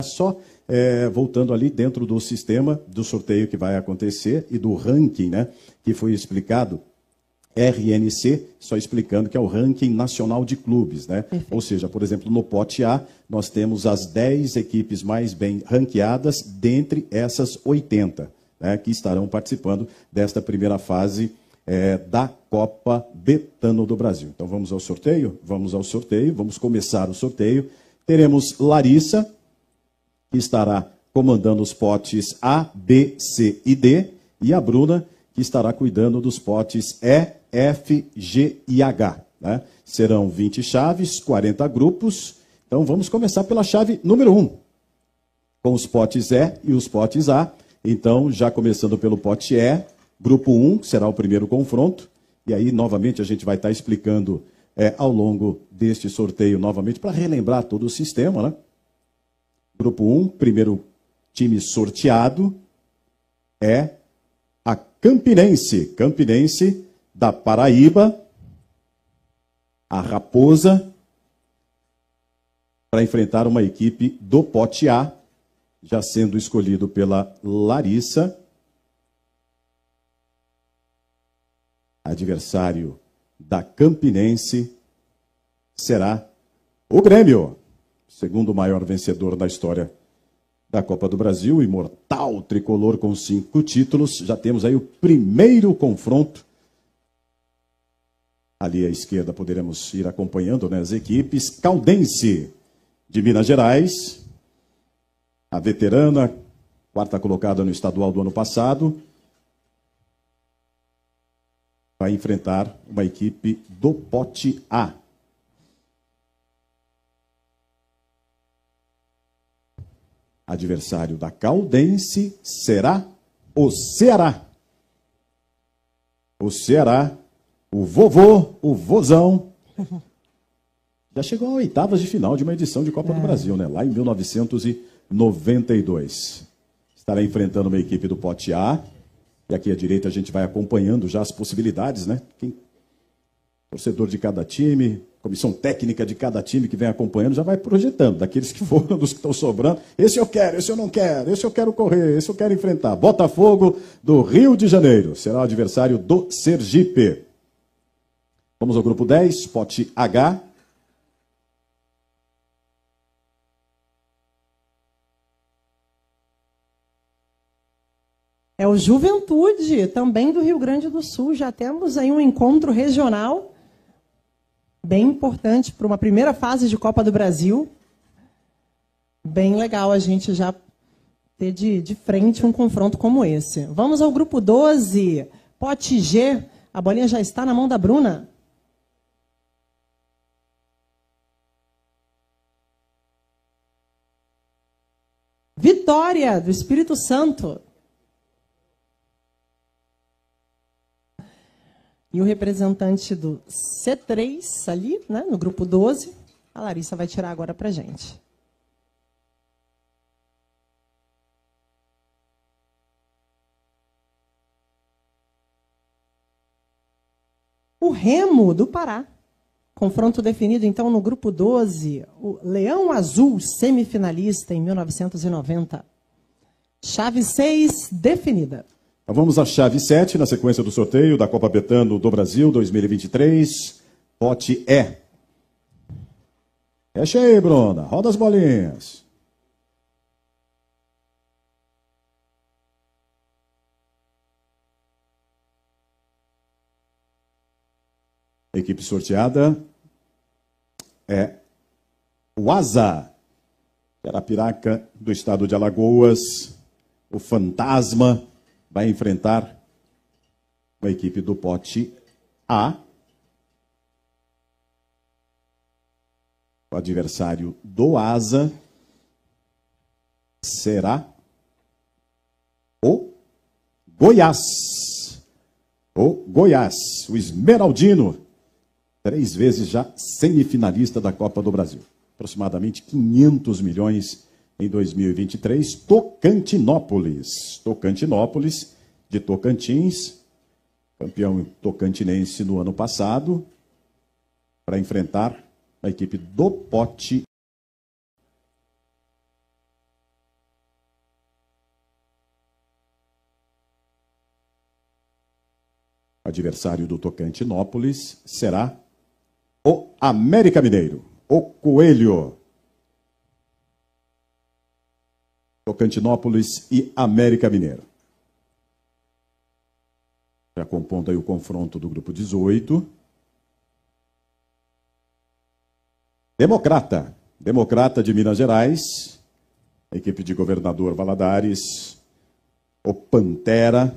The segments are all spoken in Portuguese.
Só é, voltando ali dentro do sistema do sorteio que vai acontecer e do ranking, né, que foi explicado, RNC, só explicando que é o ranking nacional de clubes, né? Perfeito. Ou seja, por exemplo, no pote A, nós temos as 10 equipes mais bem ranqueadas dentre essas 80, né, que estarão participando desta primeira fase é, da Copa Betano do Brasil. Então vamos ao sorteio? Vamos ao sorteio, vamos começar o sorteio. Teremos Larissa, que estará comandando os potes A, B, C e D, e a Bruna, que estará cuidando dos potes E, F, G e H. Né? Serão 20 chaves, 40 grupos. Então vamos começar pela chave número 1, com os potes E e os potes A. Então, já começando pelo pote E, grupo 1 será o primeiro confronto. E aí, novamente, a gente vai estar explicando é, ao longo deste sorteio, novamente, para relembrar todo o sistema, né? Grupo 1, primeiro time sorteado é a Campinense. Campinense da Paraíba, a Raposa, para enfrentar uma equipe do Pote A, já sendo escolhido pela Larissa. Adversário da Campinense será o Grêmio segundo maior vencedor da história da Copa do Brasil, imortal tricolor com cinco títulos. Já temos aí o primeiro confronto. Ali à esquerda poderemos ir acompanhando né, as equipes. Caldense de Minas Gerais, a veterana, quarta colocada no estadual do ano passado, vai enfrentar uma equipe do Pote A. Adversário da Caldense será o Ceará. O Ceará, o vovô, o vozão. Já chegou a oitavas de final de uma edição de Copa é. do Brasil, né? Lá em 1992. Estará enfrentando uma equipe do Pote A. E aqui à direita a gente vai acompanhando já as possibilidades, né? Quem... Torcedor de cada time, comissão técnica de cada time que vem acompanhando já vai projetando, daqueles que foram, dos que estão sobrando. Esse eu quero, esse eu não quero, esse eu quero correr, esse eu quero enfrentar. Botafogo do Rio de Janeiro será o adversário do Sergipe. Vamos ao grupo 10, pote H. É o Juventude, também do Rio Grande do Sul. Já temos aí um encontro regional bem importante para uma primeira fase de Copa do Brasil. Bem legal a gente já ter de, de frente um confronto como esse. Vamos ao grupo 12, pote G. A bolinha já está na mão da Bruna. Vitória do Espírito Santo. e o representante do C3 ali, né, no grupo 12, a Larissa vai tirar agora para gente. O Remo do Pará. Confronto definido então no grupo 12, o Leão Azul semifinalista em 1990. Chave 6 definida. Então vamos à chave 7, na sequência do sorteio da Copa Betano do Brasil 2023, pote E. Fecha aí, Bruna. Roda as bolinhas. Equipe sorteada é o Asa, piraca do estado de Alagoas, o Fantasma vai enfrentar uma equipe do pote A. O adversário do Asa será o Goiás. O Goiás, o Esmeraldino, três vezes já semifinalista da Copa do Brasil. Aproximadamente 500 milhões de em 2023, Tocantinópolis. Tocantinópolis, de Tocantins, campeão tocantinense no ano passado, para enfrentar a equipe do Pote. Adversário do Tocantinópolis será o América Mineiro, o Coelho. Tocantinópolis e América Mineira. Já compondo aí o confronto do grupo 18. Democrata. Democrata de Minas Gerais. Equipe de governador Valadares. O Pantera.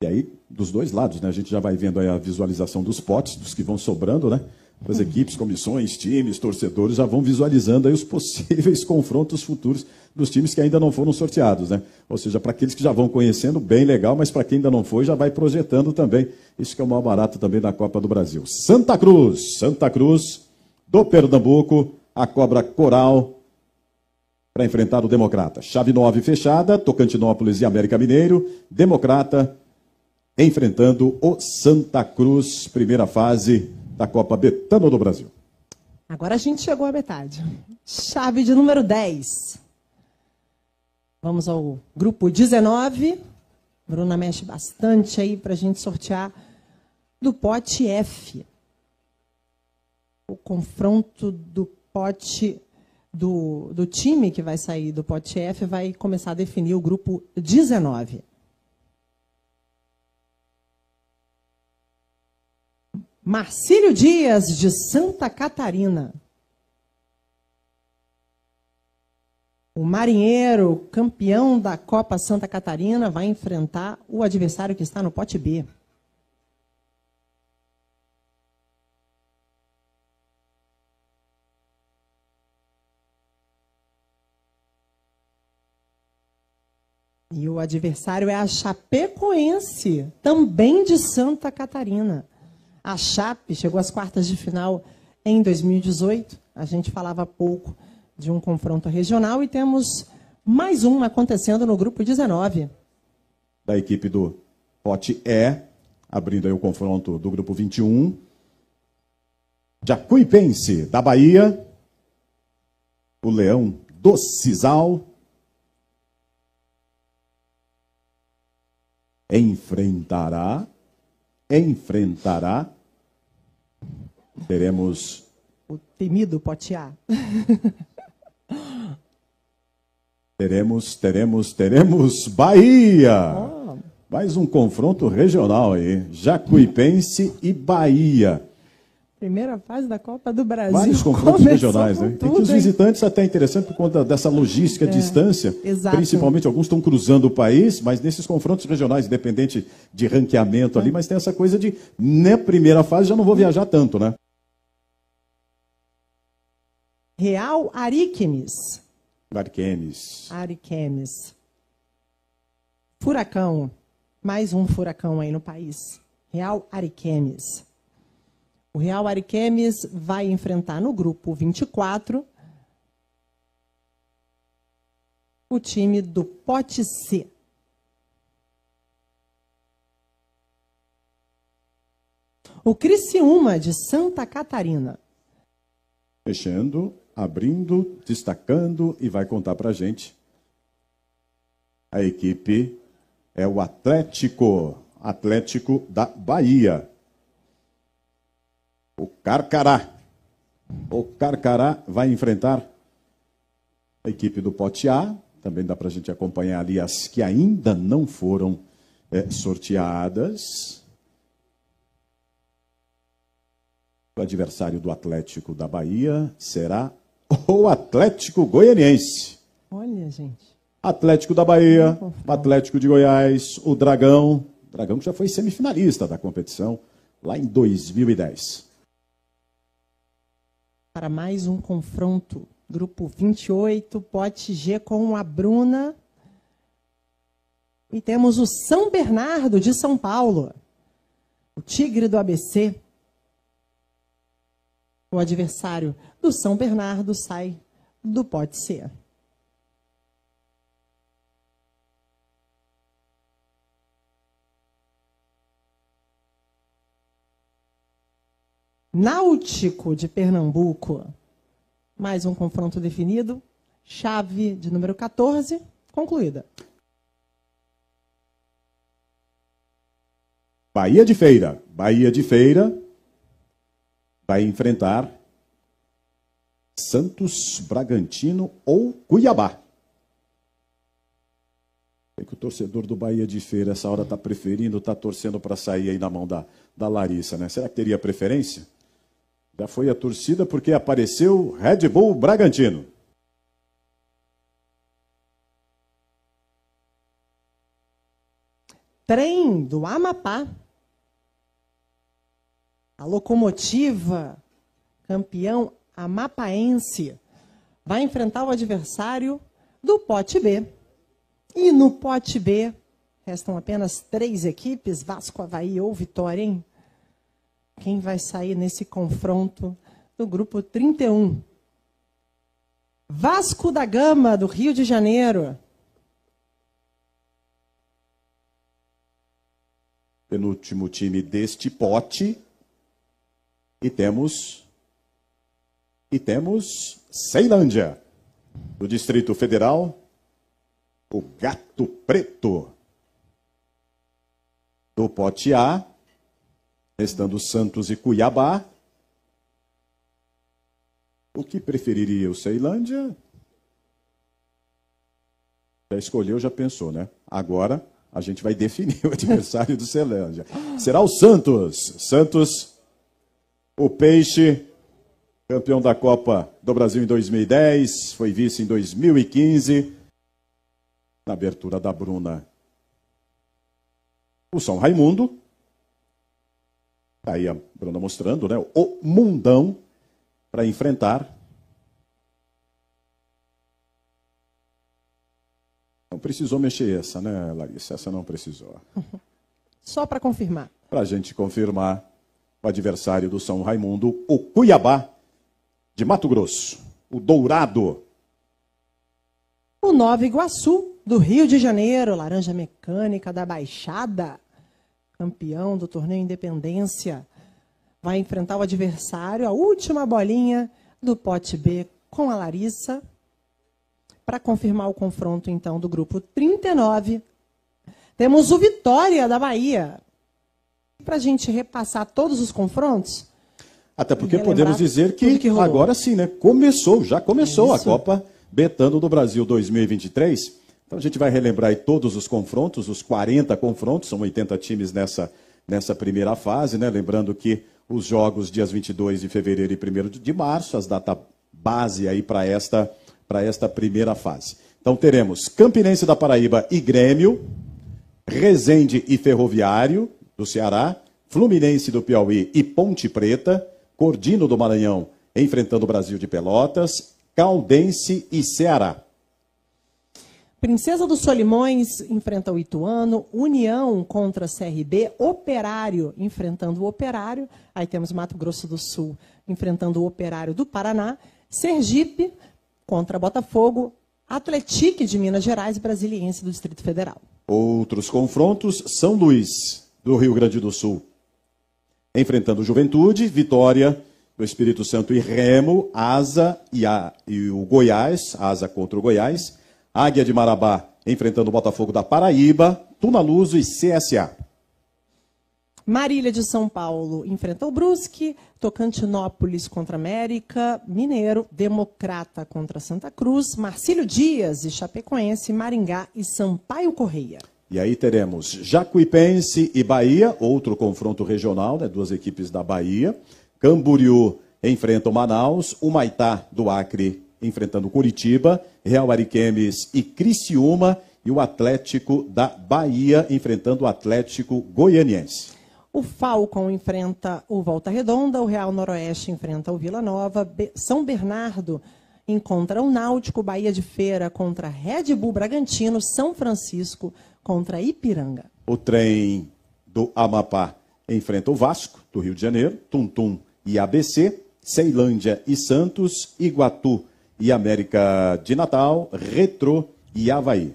E aí, dos dois lados, né? A gente já vai vendo aí a visualização dos potes, dos que vão sobrando, né? as equipes, comissões, times, torcedores já vão visualizando aí os possíveis confrontos futuros dos times que ainda não foram sorteados, né? Ou seja, para aqueles que já vão conhecendo, bem legal, mas para quem ainda não foi, já vai projetando também. Isso que é o maior barato também da Copa do Brasil. Santa Cruz, Santa Cruz do Pernambuco, a Cobra Coral para enfrentar o Democrata. Chave 9 fechada, Tocantinópolis e América Mineiro, Democrata enfrentando o Santa Cruz, primeira fase da Copa Betano do Brasil. Agora a gente chegou à metade. Chave de número 10. Vamos ao grupo 19. Bruna mexe bastante aí para a gente sortear do pote F. O confronto do pote do, do time que vai sair do pote F vai começar a definir o grupo 19. Marcílio Dias, de Santa Catarina. O marinheiro campeão da Copa Santa Catarina vai enfrentar o adversário que está no pote B. E o adversário é a Chapecoense, também de Santa Catarina. A Chape chegou às quartas de final em 2018. A gente falava pouco de um confronto regional e temos mais um acontecendo no grupo 19. Da equipe do Pote E, abrindo aí o confronto do grupo 21. Jacuipense, da Bahia. O Leão do Cisal. Enfrentará, enfrentará Teremos. O temido Potiá. teremos, teremos, teremos Bahia! Oh. Mais um confronto regional aí. Jacuipense e Bahia. Primeira fase da Copa do Brasil. Vários confrontos Começou regionais, né? Tudo, os visitantes até é interessante por conta dessa logística, é, distância. Exato. Principalmente alguns estão cruzando o país, mas nesses confrontos regionais, independente de ranqueamento é. ali, mas tem essa coisa de, na né, primeira fase, já não vou viajar tanto, né? Real Ariquemes. Ariquemes. Ariquemes. Furacão. Mais um furacão aí no país. Real Ariquemes. O Real Ariquemes vai enfrentar no grupo 24 o time do Pote C. O Criciúma de Santa Catarina. Fechando abrindo, destacando e vai contar para gente. A equipe é o Atlético, Atlético da Bahia. O Carcará. O Carcará vai enfrentar a equipe do Pote A. Também dá para a gente acompanhar ali as que ainda não foram é, sorteadas. O adversário do Atlético da Bahia será ou Atlético Goianiense. Olha, gente. Atlético da Bahia, Atlético de Goiás, o Dragão. O Dragão que já foi semifinalista da competição lá em 2010. Para mais um confronto, grupo 28, pote G com a Bruna. E temos o São Bernardo de São Paulo. O Tigre do ABC o adversário do São Bernardo sai do Pode Ser. Náutico de Pernambuco. Mais um confronto definido. Chave de número 14 concluída. Bahia de Feira. Bahia de Feira vai enfrentar Santos, Bragantino ou Cuiabá. É que o torcedor do Bahia é de Feira, essa hora, está preferindo, está torcendo para sair aí na mão da, da Larissa, né? Será que teria preferência? Já foi a torcida porque apareceu Red Bull Bragantino. Trem do Amapá a locomotiva campeão amapaense vai enfrentar o adversário do pote B. E no pote B, restam apenas três equipes, Vasco, Havaí ou Vitória, hein? Quem vai sair nesse confronto do grupo 31? Vasco da Gama, do Rio de Janeiro. Penúltimo time deste pote e temos. E temos Ceilândia. Do Distrito Federal, o Gato Preto. Do pote A, restando Santos e Cuiabá. O que preferiria o Ceilândia? Já escolheu, já pensou, né? Agora a gente vai definir o adversário do Ceilândia. Será o Santos. Santos o Peixe, campeão da Copa do Brasil em 2010, foi vice em 2015, na abertura da Bruna. O São Raimundo, tá aí a Bruna mostrando, né? O mundão para enfrentar. Não precisou mexer essa, né, Larissa? Essa não precisou. Só para confirmar. Para a gente confirmar. O adversário do São Raimundo, o Cuiabá, de Mato Grosso. O Dourado. O Nova Iguaçu, do Rio de Janeiro, Laranja Mecânica da Baixada, campeão do torneio Independência. Vai enfrentar o adversário, a última bolinha do pote B com a Larissa. Para confirmar o confronto, então, do grupo 39, temos o Vitória da Bahia, para a gente repassar todos os confrontos? Até porque podemos dizer que, que agora sim, né? Começou, já começou é a Copa Betano do Brasil 2023. Então a gente vai relembrar aí todos os confrontos, os 40 confrontos, são 80 times nessa, nessa primeira fase, né? Lembrando que os jogos dias 22 de fevereiro e 1 de março, as datas base aí para esta, para esta primeira fase. Então teremos Campinense da Paraíba e Grêmio, Resende e Ferroviário, do Ceará, Fluminense do Piauí e Ponte Preta, Cordino do Maranhão enfrentando o Brasil de Pelotas, Caldense e Ceará. Princesa dos Solimões enfrenta o Ituano, União contra CRB, Operário enfrentando o Operário, aí temos Mato Grosso do Sul enfrentando o Operário do Paraná, Sergipe contra Botafogo, Atletique de Minas Gerais e Brasiliense do Distrito Federal. Outros confrontos, São Luís do Rio Grande do Sul. Enfrentando Juventude, Vitória, do Espírito Santo e Remo, Asa e, a, e o Goiás, Asa contra o Goiás, Águia de Marabá enfrentando o Botafogo da Paraíba, Tunaluso e CSA. Marília de São Paulo enfrenta o Brusque, Tocantinópolis contra América, Mineiro, Democrata contra Santa Cruz, Marcílio Dias e Chapecoense, Maringá e Sampaio Correia. E aí teremos Jacuipense e Bahia, outro confronto regional, né, duas equipes da Bahia. Camboriú enfrenta o Manaus, o Maitá do Acre enfrentando Curitiba, Real Ariquemes e Criciúma e o Atlético da Bahia enfrentando o Atlético Goianiense. O Falcon enfrenta o Volta Redonda, o Real Noroeste enfrenta o Vila Nova, São Bernardo encontra o Náutico, Bahia de Feira contra Red Bull Bragantino, São Francisco contra Ipiranga. O trem do Amapá enfrenta o Vasco, do Rio de Janeiro, Tuntum e ABC, Ceilândia e Santos, Iguatu e América de Natal, Retro e Havaí.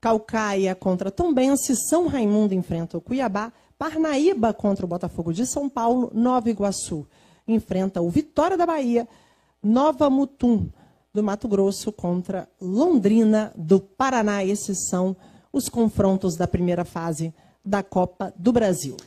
Calcaia contra Tombense, São Raimundo enfrenta o Cuiabá, Parnaíba contra o Botafogo de São Paulo, Nova Iguaçu enfrenta o Vitória da Bahia, Nova Mutum do Mato Grosso contra Londrina do Paraná. Esses são os confrontos da primeira fase da Copa do Brasil.